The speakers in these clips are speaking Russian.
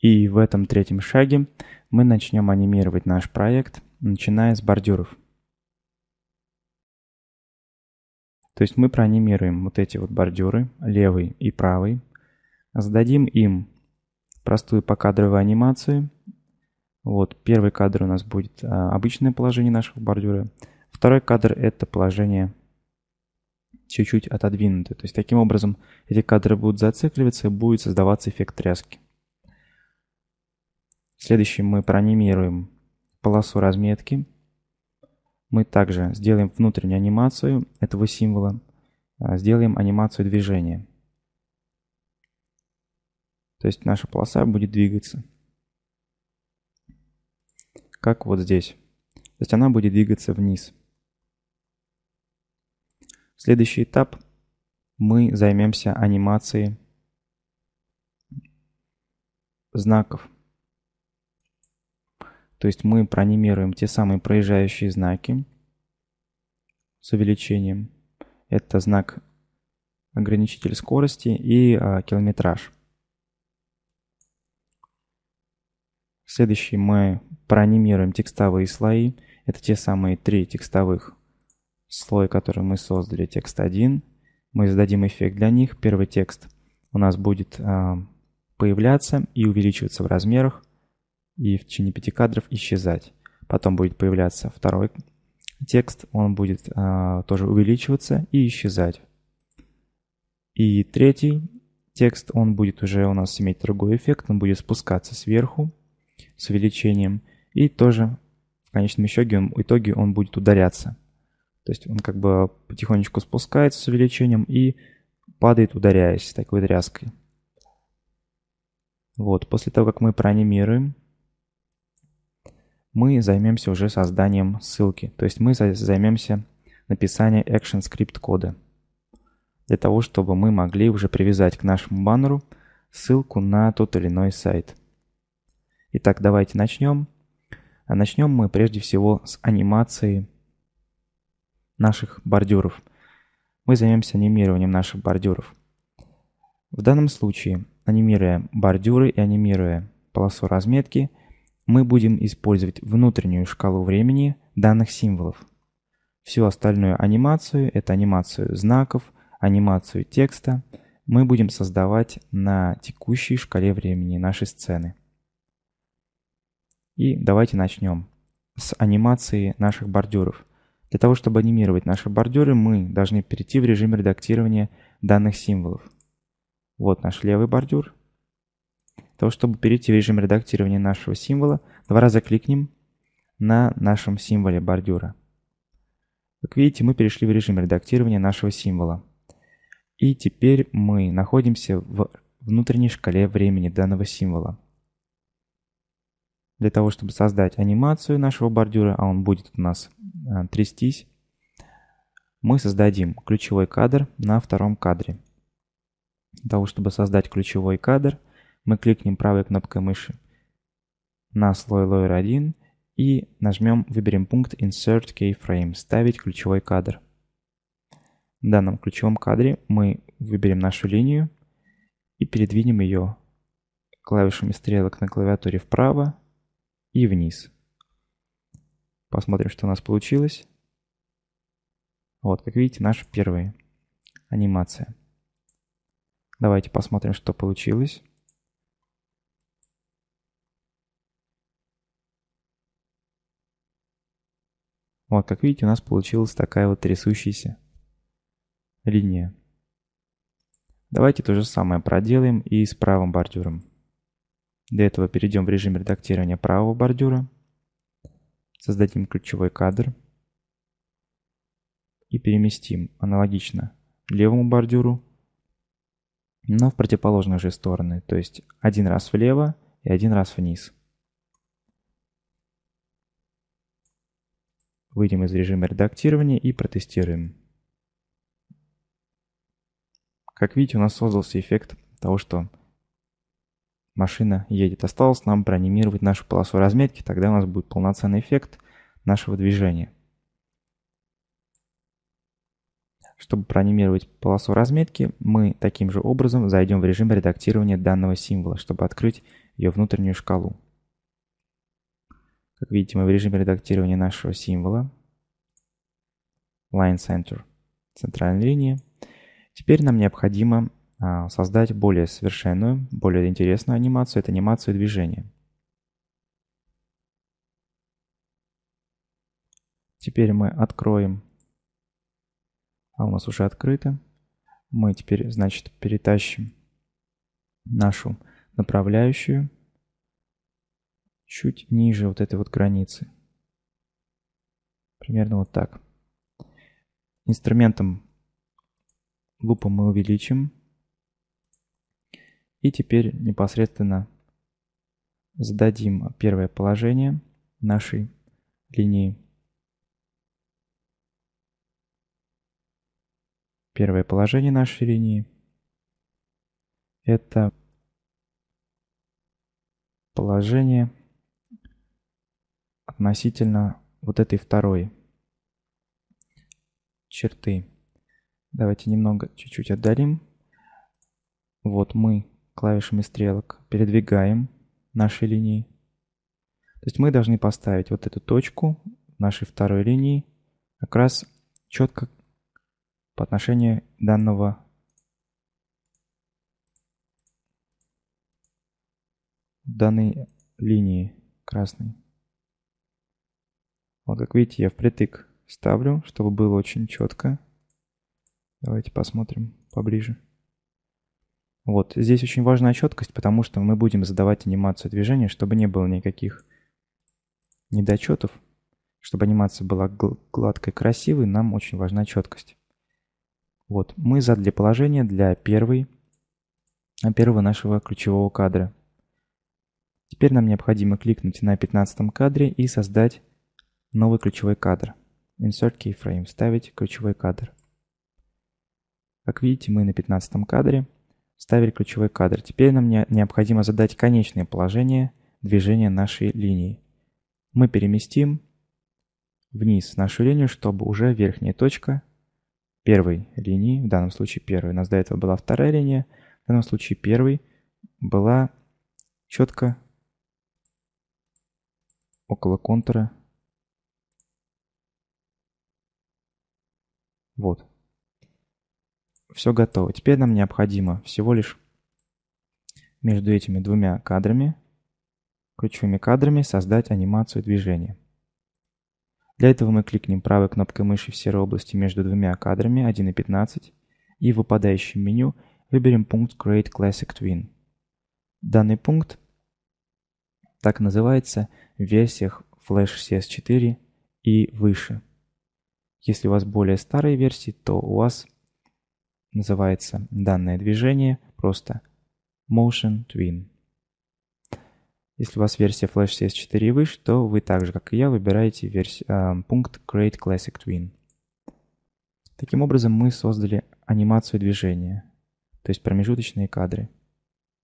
И в этом третьем шаге мы начнем анимировать наш проект, начиная с бордюров. То есть мы проанимируем вот эти вот бордюры, левый и правый, зададим им простую покадровую анимацию. Вот первый кадр у нас будет а, обычное положение наших бордюра, второй кадр это положение чуть-чуть отодвинутое. То есть таким образом эти кадры будут зацикливаться и будет создаваться эффект тряски. Следующим мы проанимируем полосу разметки. Мы также сделаем внутреннюю анимацию этого символа. А, сделаем анимацию движения. То есть наша полоса будет двигаться. Как вот здесь. То есть она будет двигаться вниз. Следующий этап мы займемся анимацией знаков. То есть мы проанимируем те самые проезжающие знаки с увеличением. Это знак ограничитель скорости и а, километраж. Следующий мы проанимируем текстовые слои. Это те самые три текстовых слоя, которые мы создали. Текст 1. Мы зададим эффект для них. Первый текст у нас будет а, появляться и увеличиваться в размерах и в течение пяти кадров исчезать. Потом будет появляться второй текст, он будет а, тоже увеличиваться и исчезать. И третий текст, он будет уже у нас иметь другой эффект, он будет спускаться сверху с увеличением и тоже в конечном итоге, итоге он будет ударяться. То есть он как бы потихонечку спускается с увеличением и падает, ударяясь такой тряской. Вот, после того, как мы проанимируем, мы займемся уже созданием ссылки. То есть мы займемся написанием action script кода. Для того, чтобы мы могли уже привязать к нашему баннеру ссылку на тот или иной сайт. Итак, давайте начнем. А Начнем мы прежде всего с анимации наших бордюров. Мы займемся анимированием наших бордюров. В данном случае, анимируя бордюры и анимируя полосу разметки, мы будем использовать внутреннюю шкалу времени данных символов. Всю остальную анимацию, это анимацию знаков, анимацию текста, мы будем создавать на текущей шкале времени нашей сцены. И давайте начнем с анимации наших бордюров. Для того, чтобы анимировать наши бордюры, мы должны перейти в режим редактирования данных символов. Вот наш левый бордюр, того, чтобы перейти в режим редактирования нашего символа, два раза кликнем на нашем символе бордюра. Как видите, мы перешли в режим редактирования нашего символа. И теперь мы находимся в внутренней шкале времени данного символа. Для того, чтобы создать анимацию нашего бордюра, а он будет у нас э, трястись, мы создадим ключевой кадр на втором кадре. Для того, чтобы создать ключевой кадр, мы кликнем правой кнопкой мыши на слой Lawyer 1 и нажмем, выберем пункт Insert Keyframe, ставить ключевой кадр. В данном ключевом кадре мы выберем нашу линию и передвинем ее клавишами стрелок на клавиатуре вправо и вниз. Посмотрим, что у нас получилось. Вот, как видите, наша первая анимация. Давайте посмотрим, что получилось. Вот, как видите, у нас получилась такая вот трясущаяся линия. Давайте то же самое проделаем и с правым бордюром. Для этого перейдем в режим редактирования правого бордюра. Создадим ключевой кадр. И переместим аналогично левому бордюру, но в противоположные же стороны. То есть один раз влево и один раз вниз. Выйдем из режима редактирования и протестируем. Как видите, у нас создался эффект того, что машина едет. Осталось нам проанимировать нашу полосу разметки, тогда у нас будет полноценный эффект нашего движения. Чтобы проанимировать полосу разметки, мы таким же образом зайдем в режим редактирования данного символа, чтобы открыть ее внутреннюю шкалу. Как видите, мы в режиме редактирования нашего символа. Line Center. Центральная линия. Теперь нам необходимо а, создать более совершенную, более интересную анимацию. Это анимацию движения. Теперь мы откроем. А у нас уже открыто. Мы теперь, значит, перетащим нашу направляющую чуть ниже вот этой вот границы. Примерно вот так. Инструментом лупа мы увеличим. И теперь непосредственно зададим первое положение нашей линии. Первое положение нашей линии – это положение относительно вот этой второй черты. Давайте немного, чуть-чуть отдалим. Вот мы клавишами стрелок передвигаем наши линии. То есть мы должны поставить вот эту точку нашей второй линии как раз четко по отношению данного данной линии красной. Вот как видите, я впритык ставлю, чтобы было очень четко. Давайте посмотрим поближе. Вот, здесь очень важна четкость, потому что мы будем задавать анимацию движения, чтобы не было никаких недочетов. Чтобы анимация была гладкой, красивой, нам очень важна четкость. Вот, мы задали положение для первой, первого нашего ключевого кадра. Теперь нам необходимо кликнуть на 15 кадре и создать Новый ключевой кадр. Insert keyframe. вставить ключевой кадр. Как видите, мы на 15 кадре вставили ключевой кадр. Теперь нам необходимо задать конечное положение движения нашей линии. Мы переместим вниз нашу линию, чтобы уже верхняя точка первой линии, в данном случае первой, у нас до этого была вторая линия, в данном случае первой, была четко около контура Вот. Все готово. Теперь нам необходимо всего лишь между этими двумя кадрами, ключевыми кадрами, создать анимацию движения. Для этого мы кликнем правой кнопкой мыши в серой области между двумя кадрами 1 и 15 и в выпадающем меню выберем пункт Create Classic Twin. Данный пункт так называется в версиях Flash CS4 и выше. Если у вас более старые версии, то у вас называется данное движение просто Motion Twin. Если у вас версия Flash CS4 и выше, то вы так же, как и я, выбираете верс... э, пункт Create Classic Twin. Таким образом мы создали анимацию движения, то есть промежуточные кадры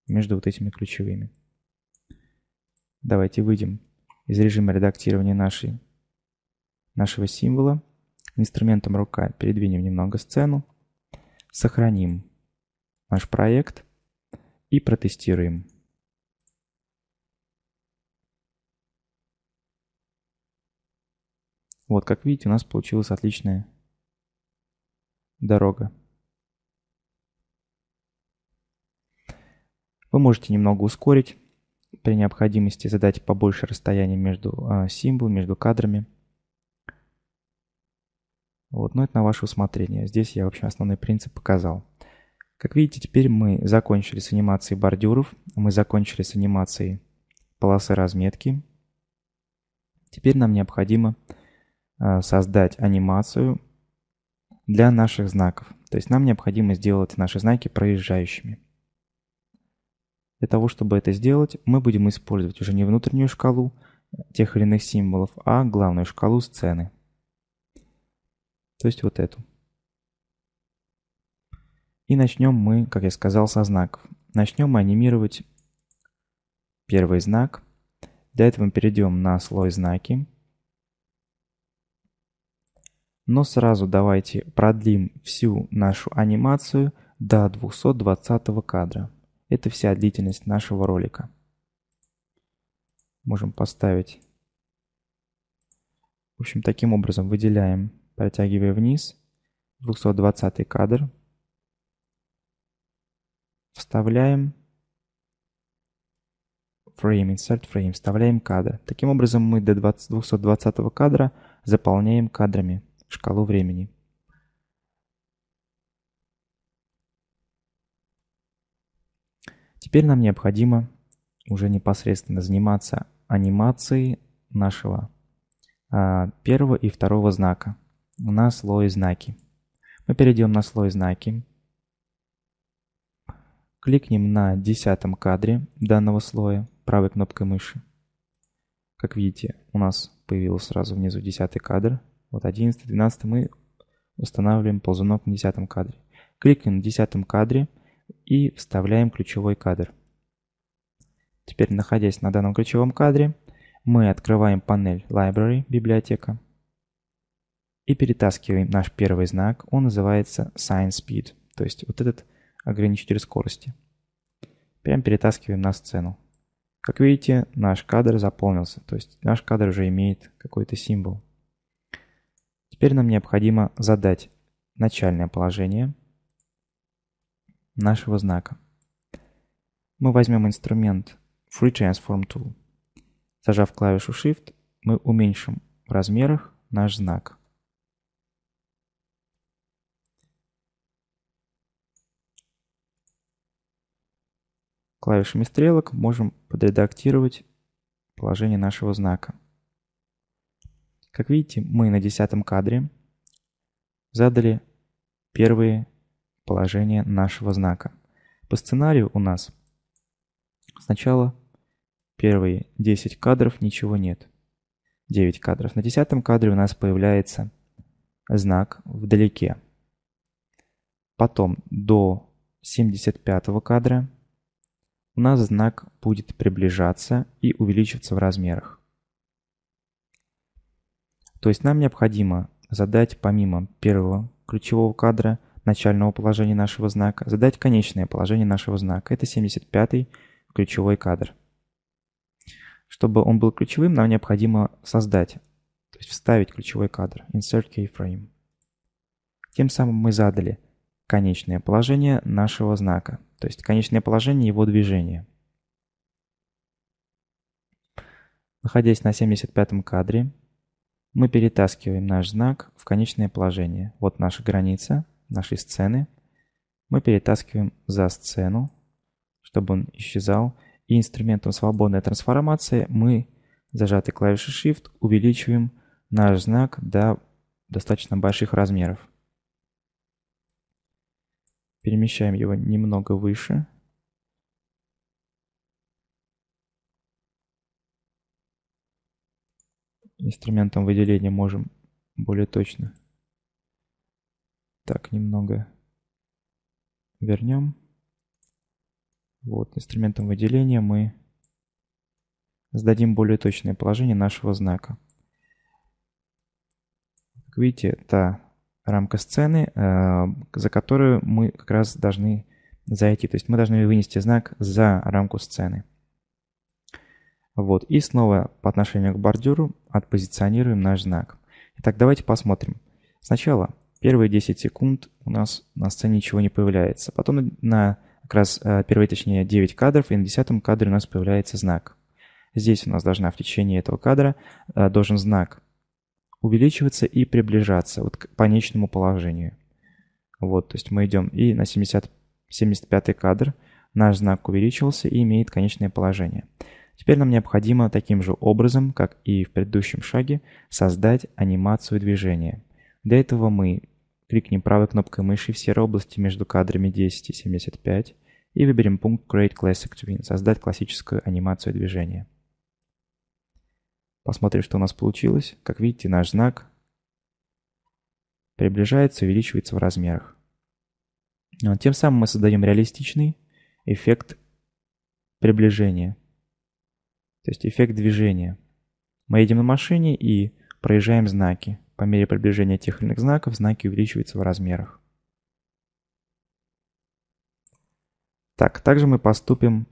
между вот этими ключевыми. Давайте выйдем из режима редактирования нашей, нашего символа Инструментом рука передвинем немного сцену, сохраним наш проект и протестируем. Вот, как видите, у нас получилась отличная дорога. Вы можете немного ускорить, при необходимости задать побольше расстояния между а, символами между кадрами – вот, но это на ваше усмотрение. Здесь я, в общем, основной принцип показал. Как видите, теперь мы закончили с анимацией бордюров, мы закончили с анимацией полосы разметки. Теперь нам необходимо а, создать анимацию для наших знаков. То есть нам необходимо сделать наши знаки проезжающими. Для того, чтобы это сделать, мы будем использовать уже не внутреннюю шкалу тех или иных символов, а главную шкалу сцены то есть вот эту. И начнем мы, как я сказал, со знаков. Начнем мы анимировать первый знак. Для этого мы перейдем на слой знаки. Но сразу давайте продлим всю нашу анимацию до 220 кадра. Это вся длительность нашего ролика. Можем поставить. В общем, таким образом выделяем Протягивая вниз. 220 кадр. Вставляем frame, insert frame, вставляем кадр. Таким образом мы до 20, 220 кадра заполняем кадрами шкалу времени. Теперь нам необходимо уже непосредственно заниматься анимацией нашего а, первого и второго знака на слой знаки. Мы перейдем на слой знаки. Кликнем на десятом кадре данного слоя правой кнопкой мыши. Как видите, у нас появился сразу внизу десятый кадр. Вот 11, 12 мы устанавливаем ползунок на десятом кадре. Кликнем на десятом кадре и вставляем ключевой кадр. Теперь, находясь на данном ключевом кадре, мы открываем панель Library, библиотека и перетаскиваем наш первый знак. Он называется sign speed, то есть вот этот ограничитель скорости. Прям перетаскиваем на сцену. Как видите, наш кадр заполнился, то есть наш кадр уже имеет какой-то символ. Теперь нам необходимо задать начальное положение нашего знака. Мы возьмем инструмент Free Transform Tool. Зажав клавишу Shift, мы уменьшим в размерах наш знак – Клавишами стрелок можем подредактировать положение нашего знака. Как видите, мы на десятом кадре задали первые положения нашего знака. По сценарию у нас сначала первые 10 кадров ничего нет. 9 кадров. На десятом кадре у нас появляется знак вдалеке. Потом до 75 кадра у нас знак будет приближаться и увеличиваться в размерах. То есть нам необходимо задать помимо первого ключевого кадра начального положения нашего знака, задать конечное положение нашего знака. Это 75 ключевой кадр. Чтобы он был ключевым, нам необходимо создать, то есть вставить ключевой кадр, insert keyframe. Тем самым мы задали конечное положение нашего знака, то есть конечное положение его движения. Находясь на 75 м кадре, мы перетаскиваем наш знак в конечное положение. Вот наша граница нашей сцены. Мы перетаскиваем за сцену, чтобы он исчезал. И инструментом свободная трансформация мы, зажатой клавишей Shift, увеличиваем наш знак до достаточно больших размеров. Перемещаем его немного выше. Инструментом выделения можем более точно. Так, немного вернем. Вот, инструментом выделения мы сдадим более точное положение нашего знака. Как видите, та рамка сцены, э, за которую мы как раз должны зайти. То есть мы должны вынести знак за рамку сцены. Вот. И снова по отношению к бордюру отпозиционируем наш знак. Итак, давайте посмотрим. Сначала первые 10 секунд у нас на сцене ничего не появляется. Потом на как раз э, первые, точнее, 9 кадров, и на 10 кадре у нас появляется знак. Здесь у нас должна в течение этого кадра э, должен знак увеличиваться и приближаться вот к конечному положению. Вот, то есть мы идем и на 70, 75 кадр наш знак увеличился и имеет конечное положение. Теперь нам необходимо таким же образом, как и в предыдущем шаге, создать анимацию движения. Для этого мы кликнем правой кнопкой мыши в серой области между кадрами 10 и 75 и выберем пункт Create Classic Twin – создать классическую анимацию движения. Посмотрим, что у нас получилось. Как видите, наш знак приближается, увеличивается в размерах. А, тем самым мы создаем реалистичный эффект приближения, то есть эффект движения. Мы едем на машине и проезжаем знаки. По мере приближения тех или иных знаков знаки увеличиваются в размерах. Так, также мы поступим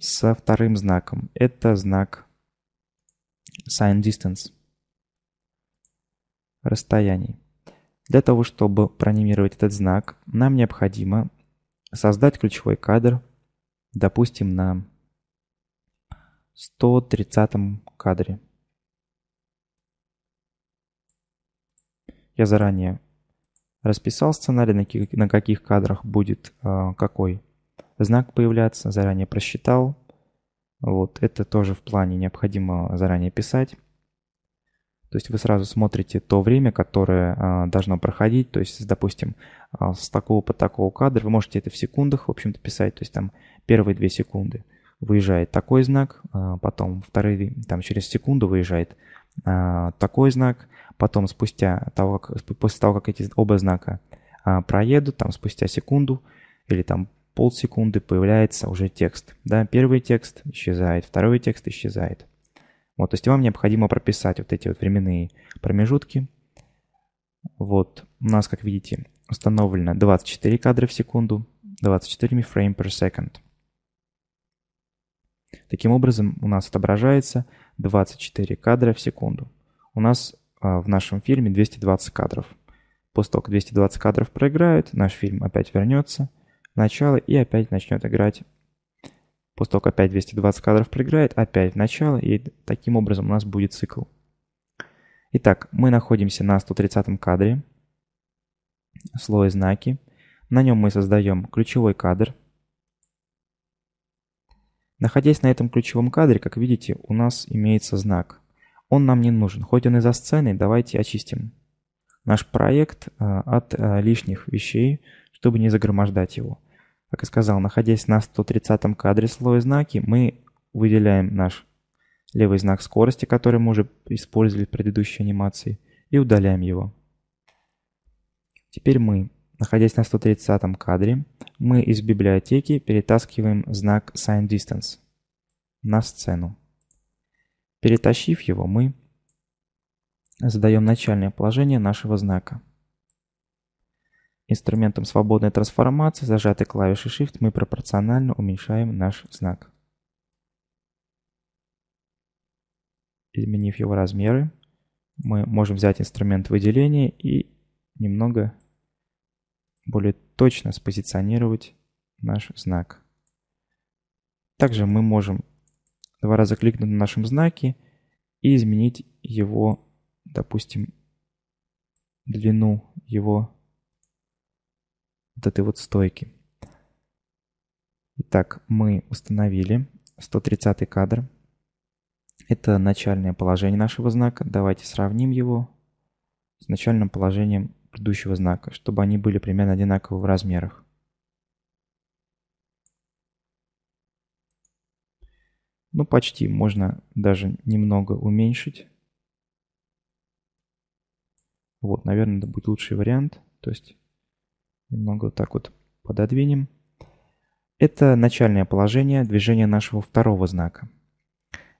со вторым знаком. Это знак sign distance, расстояний. Для того, чтобы проанимировать этот знак, нам необходимо создать ключевой кадр, допустим, на 130 кадре. Я заранее расписал сценарий, на каких, на каких кадрах будет э, какой знак появляться, заранее просчитал вот, это тоже в плане необходимо заранее писать. То есть вы сразу смотрите то время, которое а, должно проходить. То есть, допустим, а, с такого по такого кадра вы можете это в секундах, в общем-то, писать. То есть там первые две секунды выезжает такой знак, а, потом вторые, там через секунду выезжает такой знак, потом спустя того, как, после того, как эти оба знака проедут, там спустя секунду или там полсекунды появляется уже текст. Да? Первый текст исчезает, второй текст исчезает. Вот, то есть вам необходимо прописать вот эти вот временные промежутки. Вот, у нас, как видите, установлено 24 кадра в секунду, 24 frame per second. Таким образом, у нас отображается 24 кадра в секунду. У нас а, в нашем фильме 220 кадров. После того, как 220 кадров проиграют, наш фильм опять вернется – начало и опять начнет играть. После того, как опять 220 кадров проиграет, опять начало, и таким образом у нас будет цикл. Итак, мы находимся на 130 кадре, слой знаки. На нем мы создаем ключевой кадр. Находясь на этом ключевом кадре, как видите, у нас имеется знак. Он нам не нужен, хоть он и за сценой, давайте очистим наш проект а, от а, лишних вещей, чтобы не загромождать его. Как я сказал, находясь на 130 кадре слоя знаки, мы выделяем наш левый знак скорости, который мы уже использовали в предыдущей анимации, и удаляем его. Теперь мы, находясь на 130 кадре, мы из библиотеки перетаскиваем знак Sign Distance на сцену. Перетащив его, мы задаем начальное положение нашего знака. Инструментом свободной трансформации зажатой клавишей Shift мы пропорционально уменьшаем наш знак. Изменив его размеры, мы можем взять инструмент выделения и немного более точно спозиционировать наш знак. Также мы можем два раза кликнуть на нашем знаке и изменить его, допустим, длину его вот этой вот стойки. Итак, мы установили 130 кадр. Это начальное положение нашего знака. Давайте сравним его с начальным положением предыдущего знака, чтобы они были примерно одинаковы в размерах. Ну, почти. Можно даже немного уменьшить. Вот, наверное, это будет лучший вариант. То есть Немного вот так вот пододвинем. Это начальное положение движения нашего второго знака.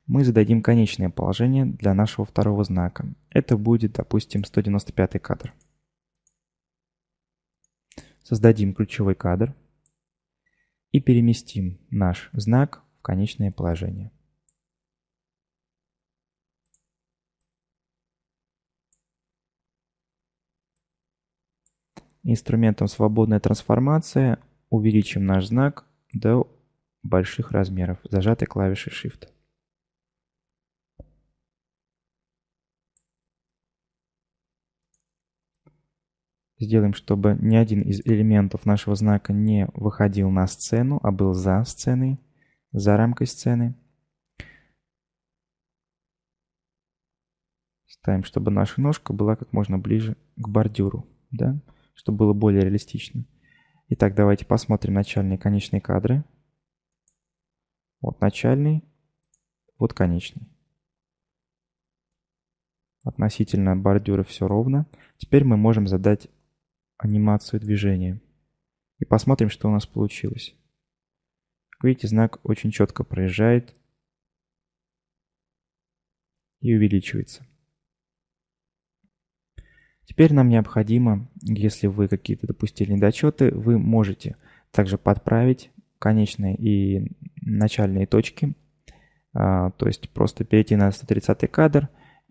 Мы зададим конечное положение для нашего второго знака. Это будет, допустим, 195 кадр. Создадим ключевой кадр и переместим наш знак в конечное положение. Инструментом свободная трансформация увеличим наш знак до больших размеров, зажатой клавишей Shift. Сделаем, чтобы ни один из элементов нашего знака не выходил на сцену, а был за сценой, за рамкой сцены. Ставим, чтобы наша ножка была как можно ближе к бордюру. Да? чтобы было более реалистично. Итак, давайте посмотрим начальные и конечные кадры. Вот начальный, вот конечный. Относительно бордюра все ровно. Теперь мы можем задать анимацию движения. И посмотрим, что у нас получилось. Как видите, знак очень четко проезжает и увеличивается. Теперь нам необходимо, если вы какие-то допустили недочеты, вы можете также подправить конечные и начальные точки, а, то есть просто перейти на 130 кадр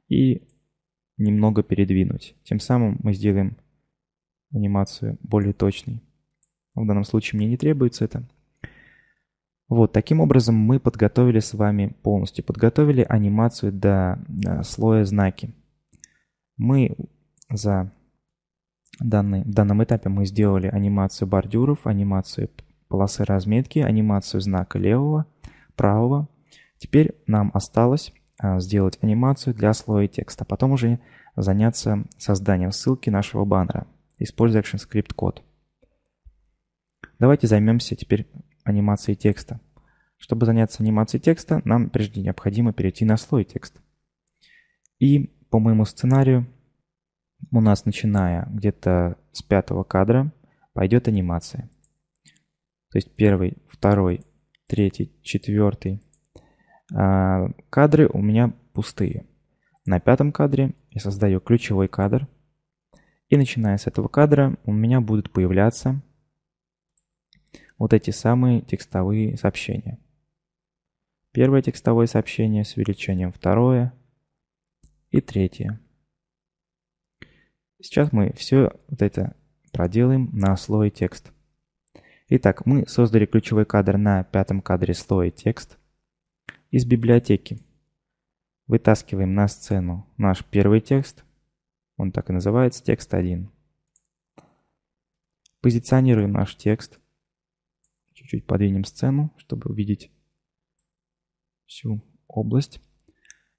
и немного передвинуть. Тем самым мы сделаем анимацию более точной. В данном случае мне не требуется это. Вот, таким образом мы подготовили с вами полностью, подготовили анимацию до э, слоя знаки. Мы за данный, в данном этапе мы сделали анимацию бордюров, анимацию полосы разметки, анимацию знака левого, правого. Теперь нам осталось а, сделать анимацию для слоя текста, а потом уже заняться созданием ссылки нашего баннера, используя ActionScript код. Давайте займемся теперь анимацией текста. Чтобы заняться анимацией текста, нам прежде необходимо перейти на слой текст. И по моему сценарию у нас, начиная где-то с пятого кадра, пойдет анимация. То есть первый, второй, третий, четвертый э, кадры у меня пустые. На пятом кадре я создаю ключевой кадр. И начиная с этого кадра у меня будут появляться вот эти самые текстовые сообщения. Первое текстовое сообщение с увеличением второе и третье. Сейчас мы все вот это проделаем на слой текст. Итак, мы создали ключевой кадр на пятом кадре слоя текст из библиотеки. Вытаскиваем на сцену наш первый текст. Он так и называется, текст 1. Позиционируем наш текст. Чуть-чуть подвинем сцену, чтобы увидеть всю область.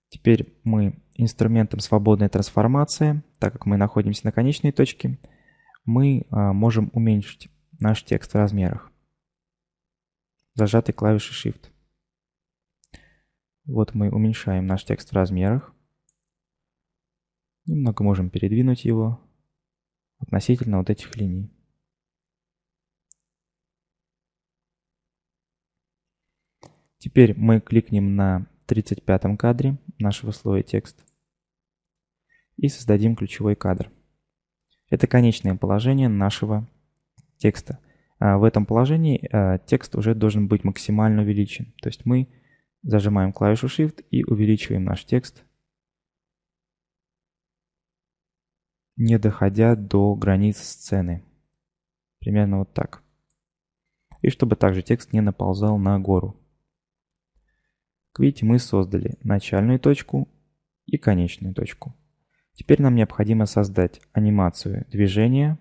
Теперь мы инструментом свободной трансформации, так как мы находимся на конечной точке, мы а, можем уменьшить наш текст в размерах, зажатой клавишей Shift. Вот мы уменьшаем наш текст в размерах. Немного можем передвинуть его относительно вот этих линий. Теперь мы кликнем на 35 кадре нашего слоя текст и создадим ключевой кадр. Это конечное положение нашего текста. А в этом положении а, текст уже должен быть максимально увеличен. То есть мы зажимаем клавишу Shift и увеличиваем наш текст, не доходя до границ сцены. Примерно вот так. И чтобы также текст не наползал на гору. Видите, мы создали начальную точку и конечную точку. Теперь нам необходимо создать анимацию движения,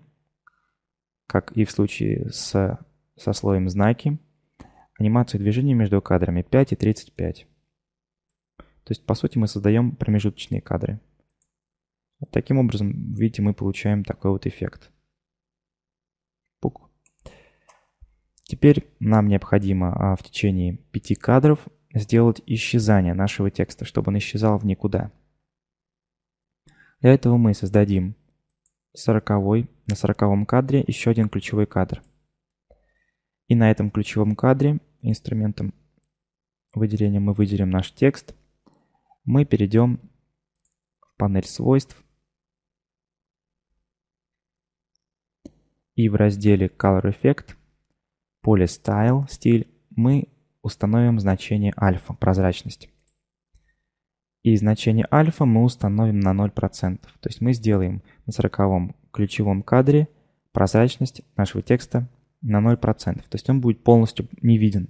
как и в случае с, со слоем знаки, анимацию движения между кадрами 5 и 35. То есть, по сути, мы создаем промежуточные кадры. Вот таким образом, видите, мы получаем такой вот эффект. Пук. Теперь нам необходимо а, в течение 5 кадров сделать исчезание нашего текста, чтобы он исчезал в никуда. Для этого мы создадим 40 на 40 кадре еще один ключевой кадр. И на этом ключевом кадре инструментом выделения мы выделим наш текст. Мы перейдем в панель свойств. И в разделе Color Effect, поле Style, стиль, мы установим значение альфа, прозрачность. И значение альфа мы установим на 0%. То есть мы сделаем на 40 ключевом кадре прозрачность нашего текста на 0%. То есть он будет полностью не виден,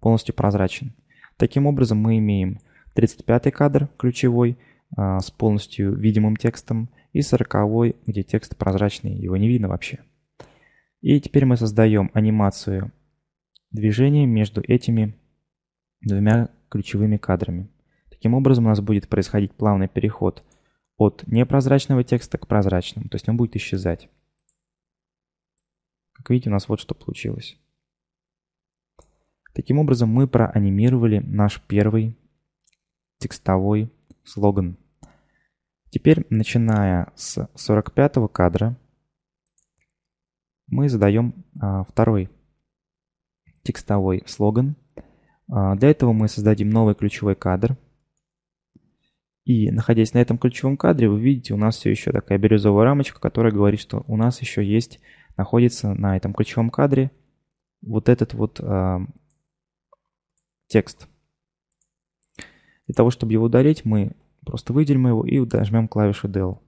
полностью прозрачен. Таким образом мы имеем 35 кадр ключевой а, с полностью видимым текстом и 40 где текст прозрачный, его не видно вообще. И теперь мы создаем анимацию движение между этими двумя ключевыми кадрами. Таким образом, у нас будет происходить плавный переход от непрозрачного текста к прозрачному, то есть он будет исчезать. Как видите, у нас вот что получилось. Таким образом, мы проанимировали наш первый текстовой слоган. Теперь, начиная с 45 кадра, мы задаем а, второй текстовой слоган. А, для этого мы создадим новый ключевой кадр. И находясь на этом ключевом кадре, вы видите, у нас все еще такая бирюзовая рамочка, которая говорит, что у нас еще есть, находится на этом ключевом кадре вот этот вот э, текст. Для того, чтобы его удалить, мы просто выделим его и нажмем клавишу Del.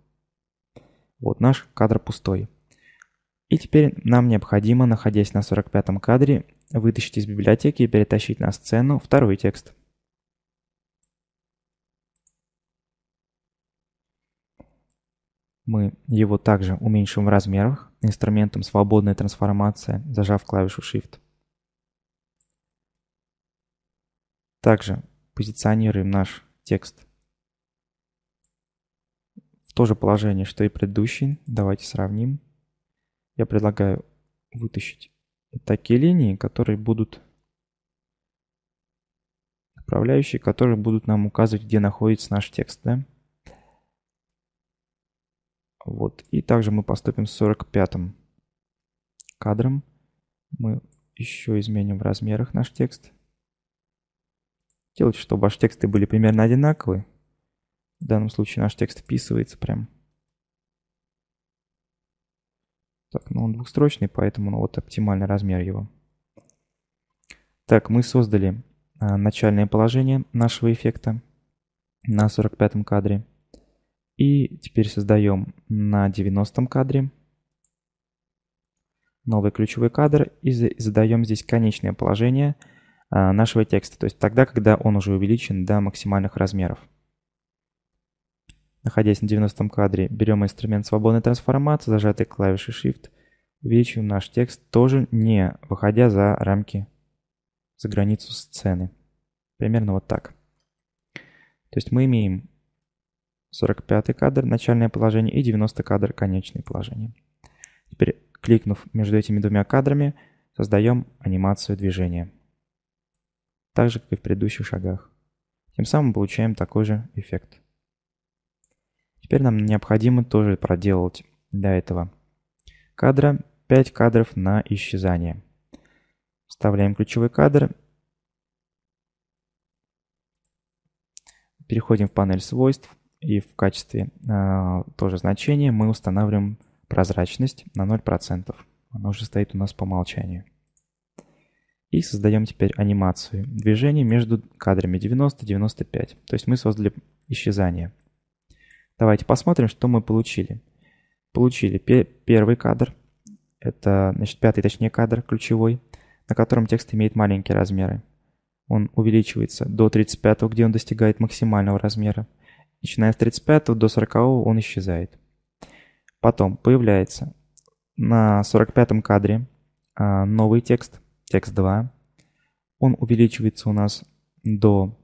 Вот наш кадр пустой. И теперь нам необходимо, находясь на 45 кадре, вытащить из библиотеки и перетащить на сцену второй текст. Мы его также уменьшим в размерах инструментом «Свободная трансформация», зажав клавишу Shift. Также позиционируем наш текст в то же положение, что и предыдущий. Давайте сравним. Я предлагаю вытащить такие линии, которые будут направляющие, которые будут нам указывать, где находится наш текст. Да? Вот. И также мы поступим с 45 кадром. Мы еще изменим в размерах наш текст. Делать, чтобы ваши тексты были примерно одинаковые. В данном случае наш текст вписывается прям. Так, ну он двухстрочный, поэтому ну, вот оптимальный размер его. Так, мы создали а, начальное положение нашего эффекта на 45 кадре. И теперь создаем на 90 кадре новый ключевой кадр и задаем здесь конечное положение а, нашего текста, то есть тогда, когда он уже увеличен до максимальных размеров. Находясь на 90 кадре, берем инструмент свободной трансформации, зажатой клавишей Shift, увеличиваем наш текст, тоже не выходя за рамки, за границу сцены. Примерно вот так. То есть мы имеем 45 кадр, начальное положение, и 90 кадр, конечное положение. Теперь, кликнув между этими двумя кадрами, создаем анимацию движения. Так же, как и в предыдущих шагах. Тем самым получаем такой же эффект. Теперь нам необходимо тоже проделать для этого кадра 5 кадров на исчезание. Вставляем ключевой кадр. Переходим в панель свойств и в качестве э, тоже значения мы устанавливаем прозрачность на 0%. Она уже стоит у нас по умолчанию. И создаем теперь анимацию. движения между кадрами 90-95. То есть мы создали исчезание. Давайте посмотрим, что мы получили. Получили первый кадр. Это, значит, пятый, точнее, кадр ключевой, на котором текст имеет маленькие размеры. Он увеличивается до 35, где он достигает максимального размера. Начиная с 35 до 40 он исчезает. Потом появляется на 45 м кадре а, новый текст, текст 2. Он увеличивается у нас до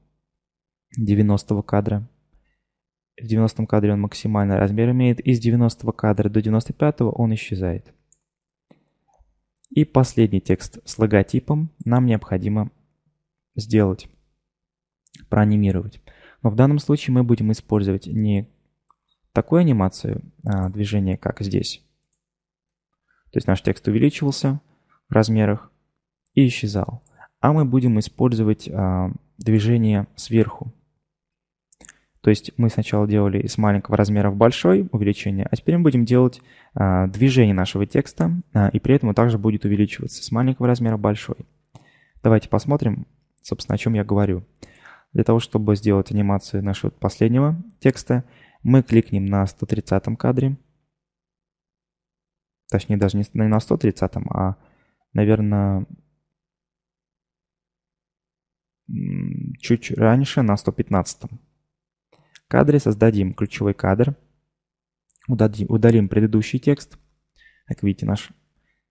90 кадра. В 90 кадре он максимальный размер имеет. Из 90 кадра до 95 он исчезает. И последний текст с логотипом нам необходимо сделать, проанимировать. Но в данном случае мы будем использовать не такую анимацию а, движения, как здесь. То есть наш текст увеличивался в размерах и исчезал. А мы будем использовать а, движение сверху. То есть мы сначала делали из маленького размера в большой увеличение, а теперь мы будем делать а, движение нашего текста, а, и при этом он также будет увеличиваться с маленького размера в большой. Давайте посмотрим, собственно, о чем я говорю. Для того, чтобы сделать анимацию нашего последнего текста, мы кликнем на 130 кадре. Точнее, даже не на 130, а, наверное, чуть раньше на 115. -м кадре создадим ключевой кадр, удалим, удалим предыдущий текст. Как видите, наш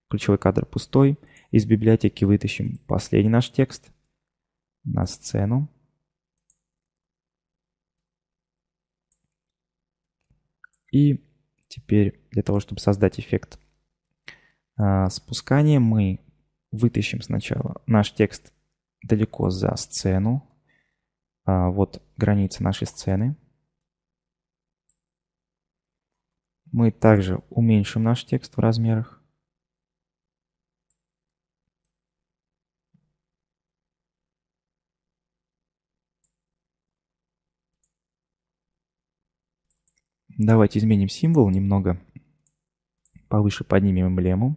ключевой кадр пустой. Из библиотеки вытащим последний наш текст на сцену. И теперь для того, чтобы создать эффект а, спускания, мы вытащим сначала наш текст далеко за сцену. А, вот граница нашей сцены. Мы также уменьшим наш текст в размерах. Давайте изменим символ немного. Повыше поднимем эмблему.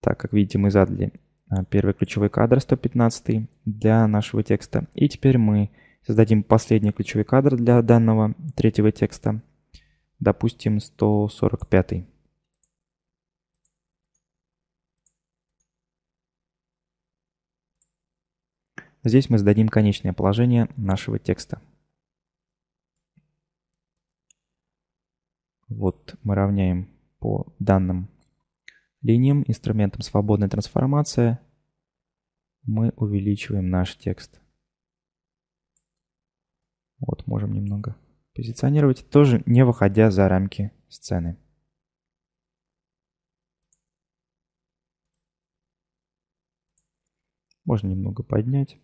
Так, как видите, мы задали а, первый ключевой кадр 115 для нашего текста. И теперь мы создадим последний ключевой кадр для данного третьего текста, допустим 145. Здесь мы зададим конечное положение нашего текста. Вот мы равняем по данным линиям, инструментом свободной трансформации мы увеличиваем наш текст. Вот, можем немного позиционировать, тоже не выходя за рамки сцены. Можно немного поднять.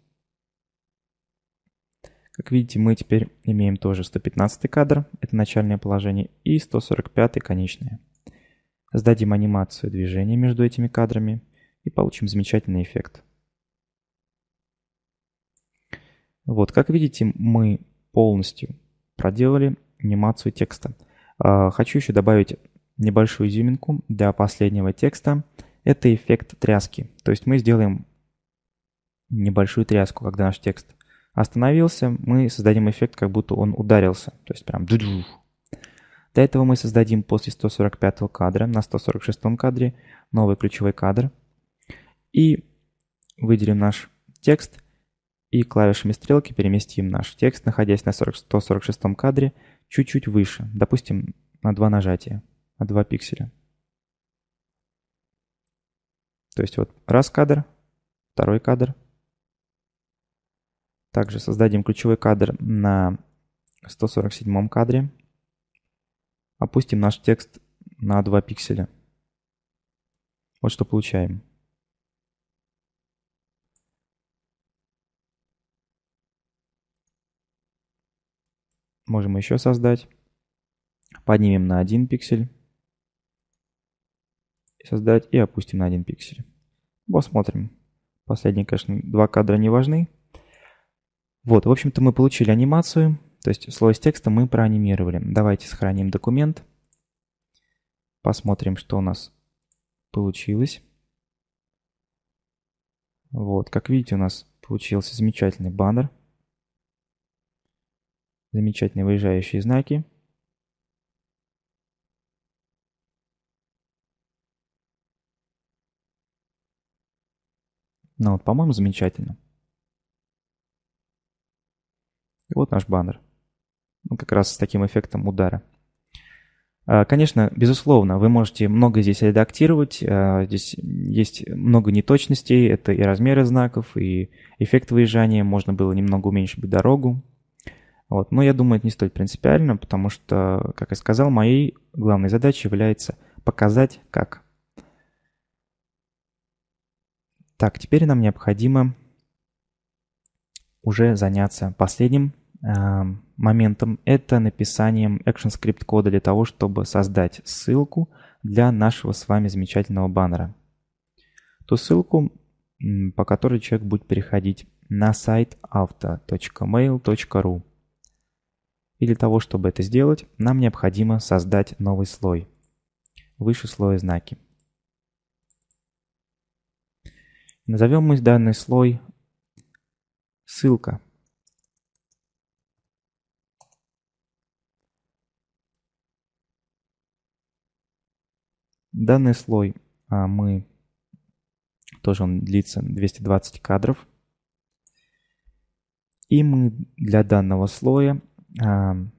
Как видите, мы теперь имеем тоже 115 кадр, это начальное положение, и 145 конечное. Сдадим анимацию движения между этими кадрами и получим замечательный эффект. Вот, как видите, мы полностью проделали анимацию текста. А, хочу еще добавить небольшую изюминку для последнего текста. Это эффект тряски. То есть мы сделаем небольшую тряску, когда наш текст остановился, мы создадим эффект, как будто он ударился. То есть прям ду-ду. Для этого мы создадим после 145 кадра на 146 кадре новый ключевой кадр и выделим наш текст и клавишами стрелки переместим наш текст, находясь на 40, 146 кадре, чуть-чуть выше, допустим, на два нажатия, на два пикселя. То есть вот раз кадр, второй кадр. Также создадим ключевой кадр на 147 кадре, Опустим наш текст на 2 пикселя. Вот что получаем. Можем еще создать. Поднимем на 1 пиксель. Создать и опустим на 1 пиксель. Посмотрим. Последние, конечно, два кадра не важны. Вот, в общем-то, мы получили анимацию. То есть слой с текстом мы проанимировали. Давайте сохраним документ. Посмотрим, что у нас получилось. Вот, как видите, у нас получился замечательный баннер. Замечательные выезжающие знаки. Ну вот, по-моему, замечательно. И вот наш баннер. Ну, как раз с таким эффектом удара. А, конечно, безусловно, вы можете много здесь редактировать, а, здесь есть много неточностей, это и размеры знаков, и эффект выезжания, можно было немного уменьшить бы дорогу. Вот. Но я думаю, это не столь принципиально, потому что, как я сказал, моей главной задачей является показать, как. Так, теперь нам необходимо уже заняться последним а, моментом это написанием экшн ActionScript кода для того, чтобы создать ссылку для нашего с вами замечательного баннера. Ту ссылку, по которой человек будет переходить на сайт auto.mail.ru. И для того, чтобы это сделать, нам необходимо создать новый слой. Выше слоя знаки. Назовем мы данный слой ссылка. Данный слой а, мы тоже он длится 220 кадров. И мы для данного слоя, а, на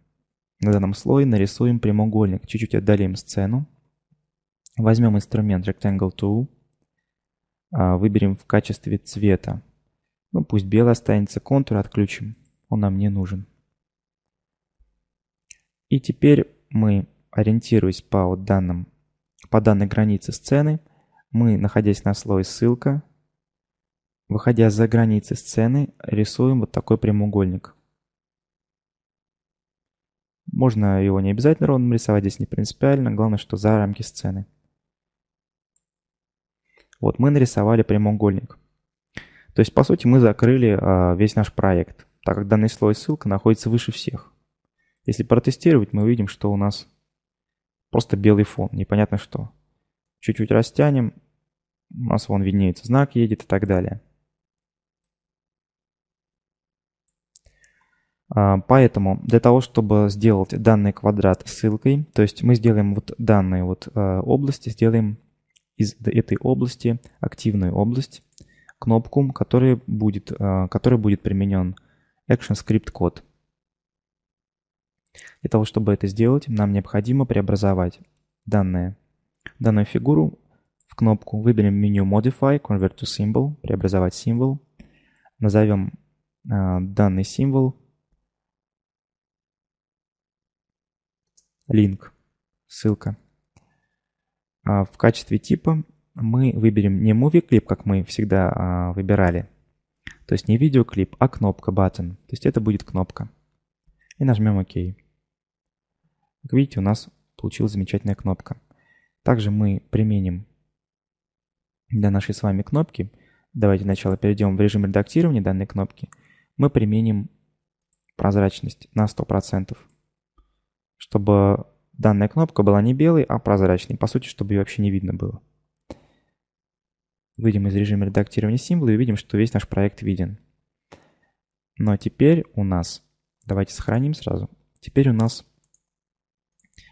данном слое нарисуем прямоугольник. Чуть-чуть отдалим сцену. Возьмем инструмент Rectangle Tool. А, выберем в качестве цвета. Ну, пусть белый останется, контур отключим. Он нам не нужен. И теперь мы, ориентируясь по вот данным по данной границе сцены мы, находясь на слое «Ссылка», выходя за границы сцены, рисуем вот такой прямоугольник. Можно его не обязательно ровным рисовать, здесь не принципиально, главное, что за рамки сцены. Вот мы нарисовали прямоугольник. То есть, по сути, мы закрыли а, весь наш проект, так как данный слой ссылка находится выше всех. Если протестировать, мы увидим, что у нас Просто белый фон, непонятно что. Чуть-чуть растянем, у нас вон виднеется знак едет и так далее. А, поэтому для того, чтобы сделать данный квадрат ссылкой, то есть мы сделаем вот данные вот а, области, сделаем из этой области активную область, кнопку, которая будет, а, которой будет применен Action Script код. Для того, чтобы это сделать, нам необходимо преобразовать данные, данную фигуру в кнопку. Выберем меню Modify, Convert to Symbol, преобразовать символ. Назовем э, данный символ link, ссылка. А в качестве типа мы выберем не movie клип, как мы всегда а, выбирали, то есть не видеоклип, а кнопка button, то есть это будет кнопка. И нажмем ОК. OK. Как видите, у нас получилась замечательная кнопка. Также мы применим для нашей с вами кнопки, давайте сначала перейдем в режим редактирования данной кнопки, мы применим прозрачность на 100%, чтобы данная кнопка была не белой, а прозрачной, по сути, чтобы ее вообще не видно было. Выйдем из режима редактирования символа и увидим, что весь наш проект виден. Но ну, а теперь у нас, давайте сохраним сразу, теперь у нас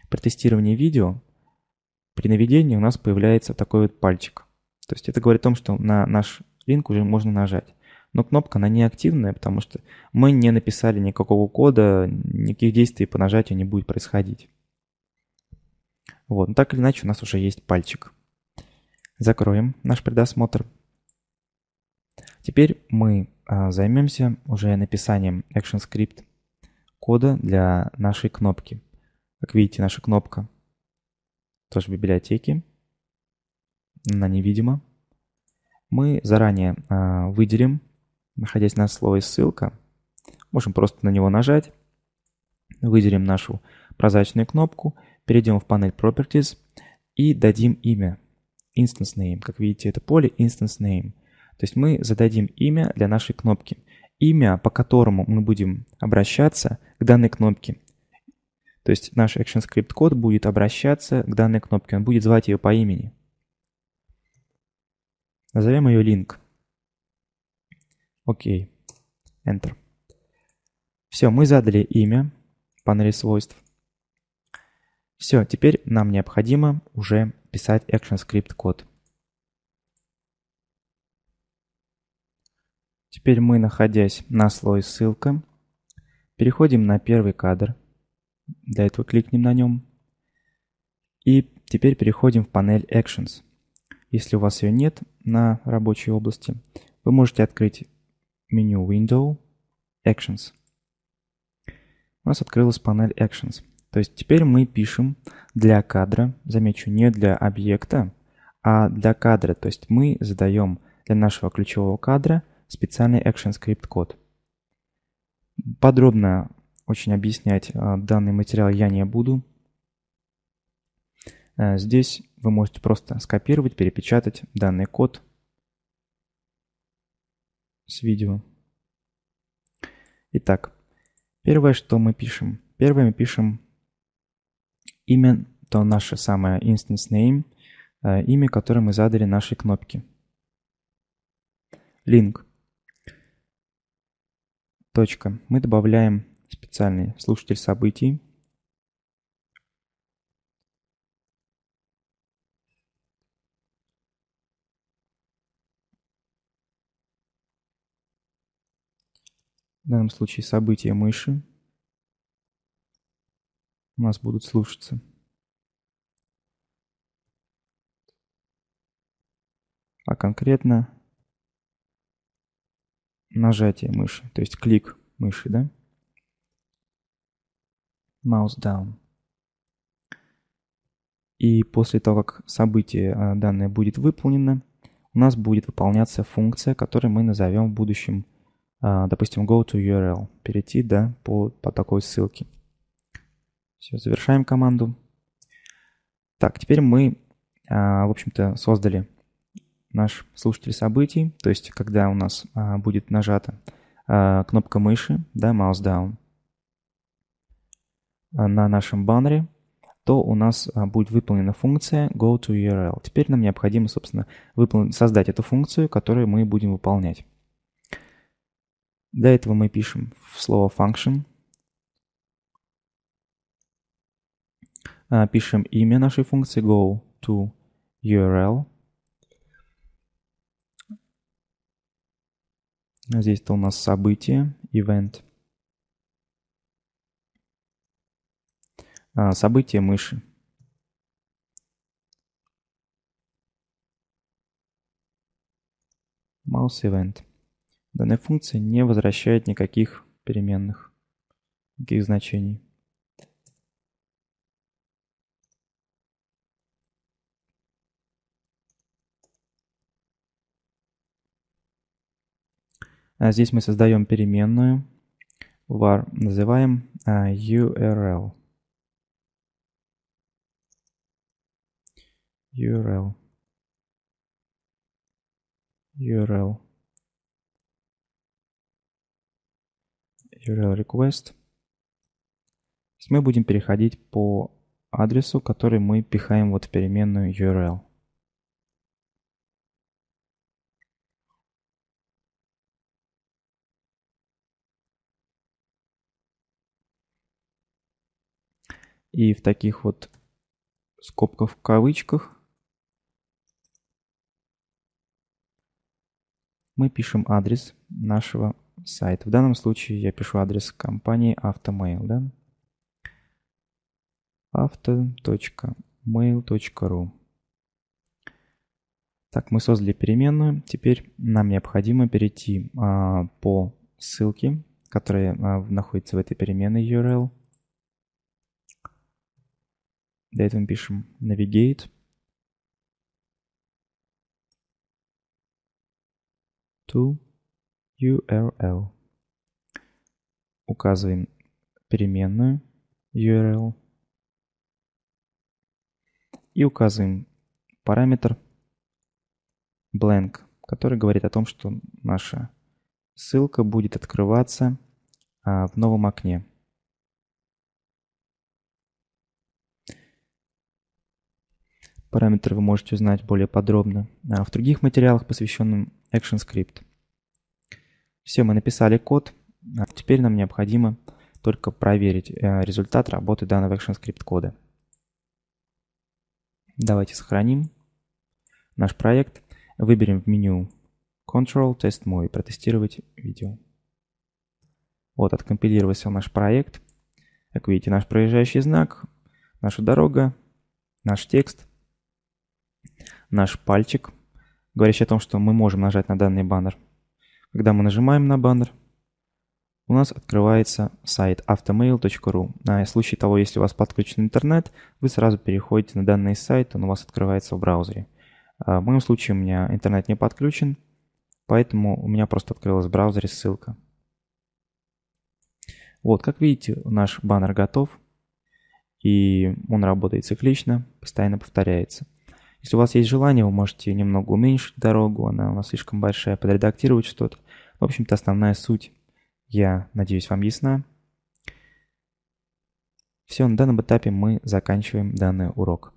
при тестировании видео при наведении у нас появляется такой вот пальчик. То есть это говорит о том, что на наш линк уже можно нажать. Но кнопка, она не активная, потому что мы не написали никакого кода, никаких действий по нажатию не будет происходить. Вот, ну так или иначе у нас уже есть пальчик. Закроем наш предосмотр. Теперь мы а, займемся уже написанием ActionScript кода для нашей кнопки. Как видите, наша кнопка тоже библиотеки, Она невидима. Мы заранее э, выделим, находясь на слове «ссылка». Можем просто на него нажать. Выделим нашу прозрачную кнопку. Перейдем в панель Properties и дадим имя. Instance Name. Как видите, это поле Instance Name. То есть мы зададим имя для нашей кнопки. Имя, по которому мы будем обращаться к данной кнопке – то есть наш ActionScript код будет обращаться к данной кнопке, он будет звать ее по имени. Назовем ее link. Окей. Okay. Enter. Все, мы задали имя панели свойств. Все, теперь нам необходимо уже писать ActionScript код. Теперь мы, находясь на слой ссылка, переходим на первый кадр – для этого кликнем на нем. И теперь переходим в панель Actions. Если у вас ее нет на рабочей области, вы можете открыть меню Window Actions. У нас открылась панель Actions. То есть теперь мы пишем для кадра, замечу, не для объекта, а для кадра. То есть мы задаем для нашего ключевого кадра специальный Action Script код. Подробно очень объяснять а, данный материал я не буду. Э, здесь вы можете просто скопировать, перепечатать данный код с видео. Итак, первое, что мы пишем. Первое мы пишем имя, то наше самое instance name, э, имя, которое мы задали нашей кнопке. Link. Точка. Мы добавляем специальный слушатель событий. В данном случае события мыши у нас будут слушаться. а конкретно нажатие мыши, то есть клик мыши, да? mouse down. И после того, как событие а, данное будет выполнено, у нас будет выполняться функция, которую мы назовем в будущем, а, допустим, go to URL, перейти да, по, по такой ссылке. Все, завершаем команду. Так, теперь мы, а, в общем-то, создали наш слушатель событий, то есть когда у нас будет нажата кнопка мыши, да, mouse down – Э, на нашем баннере, то у нас э, будет выполнена функция go to URL. Теперь нам необходимо, собственно, выполнить, создать эту функцию, которую мы будем выполнять. Для этого мы пишем слово function, э, пишем имя нашей функции go to URL. Здесь-то у нас событие, event. А, событие мыши. Mouse event. Данная функция не возвращает никаких переменных, никаких значений. А здесь мы создаем переменную var, называем uh, а, URL. URL. URL. URL request. Мы будем переходить по адресу, который мы пихаем вот в переменную URL. И в таких вот скобках в кавычках мы пишем адрес нашего сайта. В данном случае я пишу адрес компании Automail, да? auto.mail.ru Так, мы создали переменную. Теперь нам необходимо перейти а, по ссылке, которая а, находится в этой переменной URL. Для этого мы пишем navigate to URL. Указываем переменную URL и указываем параметр blank, который говорит о том, что наша ссылка будет открываться а, в новом окне. Параметры вы можете узнать более подробно а в других материалах, посвященных ActionScript. Все, мы написали код. А теперь нам необходимо только проверить э, результат работы данного ActionScript кода. Давайте сохраним наш проект. Выберем в меню Control, Test Movie протестировать видео. Вот, откомпилировался наш проект. Как видите, наш проезжающий знак, наша дорога, наш текст наш пальчик, говорящий о том, что мы можем нажать на данный баннер. Когда мы нажимаем на баннер, у нас открывается сайт automail.ru. А в случае того, если у вас подключен интернет, вы сразу переходите на данный сайт, он у вас открывается в браузере. А, в моем случае у меня интернет не подключен, поэтому у меня просто открылась в браузере ссылка. Вот, как видите, наш баннер готов, и он работает циклично, постоянно повторяется. Если у вас есть желание, вы можете немного уменьшить дорогу, она у нас слишком большая, подредактировать что-то. В общем-то, основная суть, я надеюсь, вам ясна. Все, на данном этапе мы заканчиваем данный урок.